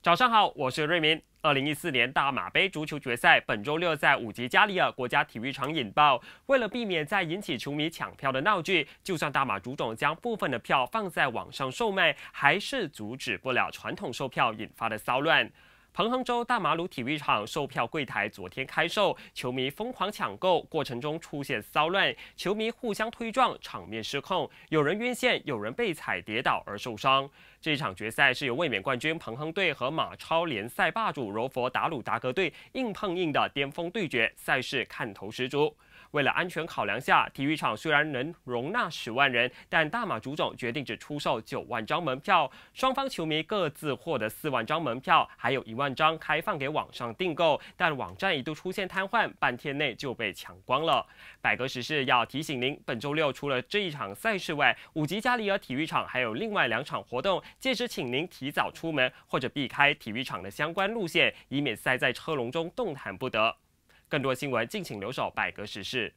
早上好，我是瑞民。二零一四年大马杯足球决赛本周六在五级加里尔国家体育场引爆。为了避免再引起球迷抢票的闹剧，就算大马足总将部分的票放在网上售卖，还是阻止不了传统售票引发的骚乱。彭亨州大马鲁体育场售票柜台昨天开售，球迷疯狂抢购，过程中出现骚乱，球迷互相推撞，场面失控，有人晕线，有人被踩跌倒而受伤。这场决赛是由卫冕冠军彭亨队和马超联赛霸主柔佛达鲁达格队硬碰硬的巅峰对决，赛事看头十足。为了安全考量，下体育场虽然能容纳十万人，但大马足总决定只出售九万张门票。双方球迷各自获得四万张门票，还有一万张开放给网上订购，但网站一度出现瘫痪，半天内就被抢光了。百格时事要提醒您，本周六除了这一场赛事外，五级加里尔体育场还有另外两场活动，届时请您提早出门或者避开体育场的相关路线，以免塞在车龙中动弹不得。更多新闻，敬请留守《百革时事》。